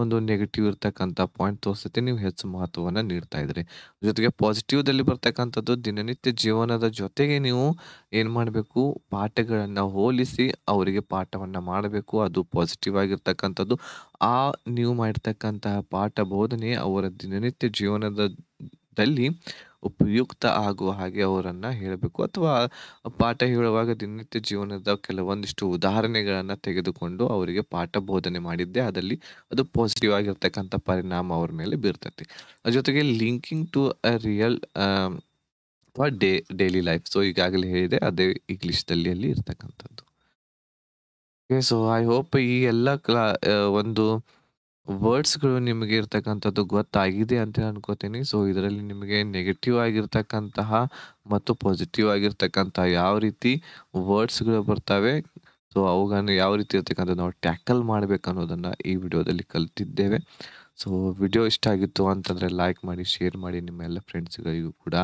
ಒಂದು ನೆಗೆಟಿವ್ ಇರ್ತಕ್ಕಂಥ ಪಾಯಿಂಟ್ ತೋರಿಸುತ್ತೆ ನೀವು ಹೆಚ್ಚು ಮಹತ್ವವನ್ನು ನೀಡ್ತಾ ಇದ್ರಿ ಜೊತೆಗೆ ಪಾಸಿಟಿವ್ದಲ್ಲಿ ಬರ್ತಕ್ಕಂಥದ್ದು ದಿನನಿತ್ಯ ಜೀವನದ ಜೊತೆಗೆ ನೀವು ಏನು ಮಾಡಬೇಕು ಪಾಠಗಳನ್ನು ಹೋಲಿಸಿ ಅವರಿಗೆ ಪಾಠವನ್ನು ಮಾಡಬೇಕು ಅದು ಪಾಸಿಟಿವ್ ಆಗಿರ್ತಕ್ಕಂಥದ್ದು ಆ ನೀವು ಮಾಡಿರ್ತಕ್ಕಂತಹ ಪಾಠ ಬೋಧನೆ ಅವರ ದಿನನಿತ್ಯ ಜೀವನದ ದಲ್ಲಿ ಉಪಯುಕ್ತ ಆಗುವ ಹಾಗೆ ಅವರನ್ನು ಹೇಳಬೇಕು ಅಥವಾ ಪಾಠ ಹೇಳುವಾಗ ದಿನನಿತ್ಯ ಜೀವನದ ಕೆಲವೊಂದಿಷ್ಟು ಉದಾಹರಣೆಗಳನ್ನು ತೆಗೆದುಕೊಂಡು ಅವರಿಗೆ ಪಾಠ ಬೋಧನೆ ಮಾಡಿದ್ದೆ ಅದಲ್ಲಿ ಅದು ಪಾಸಿಟಿವ್ ಆಗಿರ್ತಕ್ಕಂಥ ಪರಿಣಾಮ ಅವ್ರ ಮೇಲೆ ಬೀರ್ತೈತಿ ಅದ್ರ ಜೊತೆಗೆ ಲಿಂಕಿಂಗ್ ಟು ಅ ರಿಯಲ್ ಅಥವಾ ಡೇ ಡೈಲಿ ಲೈಫ್ ಸೊ ಈಗಾಗಲೇ ಹೇಳಿದೆ ಅದೇ ಇಂಗ್ಲೀಷ್ದಲ್ಲಿ ಅಲ್ಲಿ ಇರ್ತಕ್ಕಂಥದ್ದು ಸೊ ಐ ಹೋಪ್ ಈ ಎಲ್ಲ ಕ್ಲಾ ಒಂದು ವರ್ಡ್ಸ್‌ಗಳು ನಿಮಗೆ ಇರ್ತಕ್ಕಂಥದ್ದು ಗೊತ್ತಾಗಿದೆ ಅಂತ ಅನ್ಕೋತೀನಿ. ಸೊ, ಇದರಲ್ಲಿ ನಿಮಗೆ ನೆಗೆಟಿವ್ ಆಗಿರ್ತಕ್ಕಂತಹ ಮತ್ತು ಪಾಸಿಟಿವ್ ಆಗಿರ್ತಕ್ಕಂತಹ ಯಾವ ರೀತಿ ವರ್ಡ್ಸ್‌ಗಳು ಬರ್ತವೆ. ಸೊ, ಅವುಗಳನ್ನು ಯಾವ ರೀತಿ ಇರ್ತಕ್ಕಂಥ ನಾವು ಟ್ಯಾಕಲ್ ಮಾಡ್ಬೇಕು ಅನ್ನೋದನ್ನು ಈ ವಿಡಿಯೋದಲ್ಲಿ ಕಲಿತಿದ್ದೇವೆ. ಸೊ, ವಿಡಿಯೋ ಇಷ್ಟ ಆಗಿತ್ತು ಅಂತಂದರೆ ಲೈಕ್ ಮಾಡಿ, ಶೇರ್ ಮಾಡಿ. ನಿಮ್ಮ ಎಲ್ಲ ಫ್ರೆಂಡ್ಸ್‌ಗಳಿಗೂ ಕೂಡ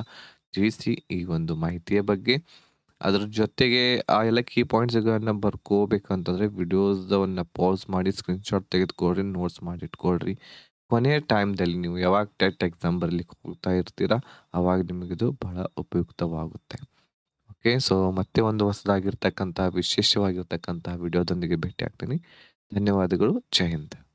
ತಿಳಿಸಿ ಈ ಒಂದು ಮಾಹಿತಿಯ ಬಗ್ಗೆ. ಅದ್ರ ಜೊತೆಗೆ ಆ ಎಲ್ಲ ಕೀ ಪಾಯಿಂಟ್ಸ್ಗಳನ್ನ ಬರ್ಕೋಬೇಕಂತಂದರೆ ವಿಡಿಯೋಸ್ದವನ್ನು ಪಾಸ್ ಮಾಡಿ ಸ್ಕ್ರೀನ್ಶಾಟ್ ತೆಗೆದುಕೊಳ್ರಿ ನೋಟ್ಸ್ ಮಾಡಿ ಇಟ್ಕೊಳ್ರಿ ಕೊನೆಯ ಟೈಮ್ದಲ್ಲಿ ನೀವು ಯಾವಾಗ ಟೆಟ್ ಎಕ್ಸಾಮ್ ಬರಲಿಕ್ಕೆ ಹೋಗ್ತಾ ಇರ್ತೀರಾ ಅವಾಗ ನಿಮಗಿದು ಬಹಳ ಉಪಯುಕ್ತವಾಗುತ್ತೆ ಓಕೆ ಸೊ ಮತ್ತೆ ಒಂದು ಹೊಸದಾಗಿರ್ತಕ್ಕಂಥ ವಿಶೇಷವಾಗಿರ್ತಕ್ಕಂಥ ವಿಡಿಯೋದೊಂದಿಗೆ ಭೇಟಿ ಆಗ್ತೀನಿ ಧನ್ಯವಾದಗಳು ಜೈ